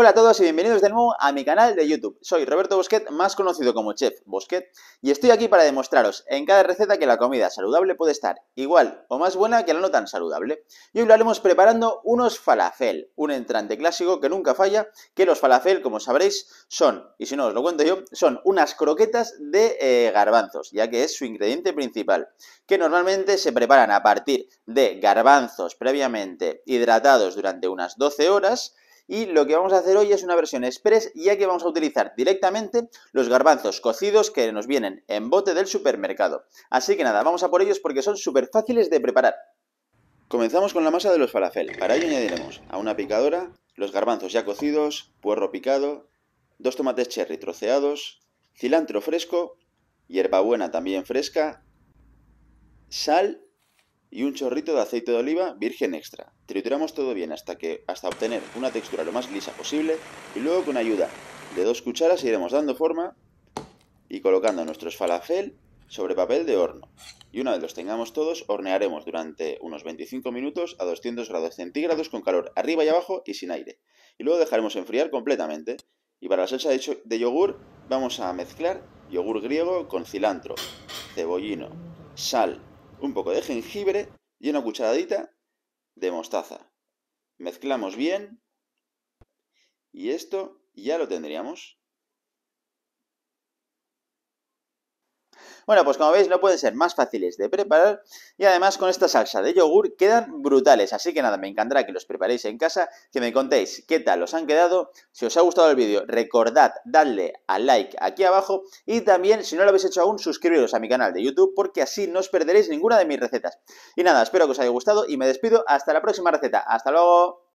Hola a todos y bienvenidos de nuevo a mi canal de YouTube. Soy Roberto Bosquet, más conocido como Chef Bosquet, y estoy aquí para demostraros en cada receta que la comida saludable puede estar igual o más buena que la no tan saludable. Y hoy lo haremos preparando unos falafel, un entrante clásico que nunca falla, que los falafel, como sabréis, son, y si no os lo cuento yo, son unas croquetas de eh, garbanzos, ya que es su ingrediente principal, que normalmente se preparan a partir de garbanzos previamente hidratados durante unas 12 horas, y lo que vamos a hacer hoy es una versión express ya que vamos a utilizar directamente los garbanzos cocidos que nos vienen en bote del supermercado. Así que nada, vamos a por ellos porque son súper fáciles de preparar. Comenzamos con la masa de los falafel. Para ello añadiremos a una picadora los garbanzos ya cocidos, puerro picado, dos tomates cherry troceados, cilantro fresco, hierbabuena también fresca, sal y un chorrito de aceite de oliva virgen extra. Trituramos todo bien hasta, que, hasta obtener una textura lo más lisa posible y luego con ayuda de dos cucharas iremos dando forma y colocando nuestros falafel sobre papel de horno. Y una vez los tengamos todos, hornearemos durante unos 25 minutos a 200 grados centígrados con calor arriba y abajo y sin aire. Y luego dejaremos enfriar completamente. Y para la salsa de yogur vamos a mezclar yogur griego con cilantro, cebollino, sal, un poco de jengibre y una cucharadita de mostaza. Mezclamos bien y esto ya lo tendríamos. Bueno, pues como veis no pueden ser más fáciles de preparar y además con esta salsa de yogur quedan brutales, así que nada, me encantará que los preparéis en casa, que me contéis qué tal os han quedado. Si os ha gustado el vídeo, recordad darle al like aquí abajo y también, si no lo habéis hecho aún, suscribiros a mi canal de YouTube porque así no os perderéis ninguna de mis recetas. Y nada, espero que os haya gustado y me despido hasta la próxima receta. ¡Hasta luego!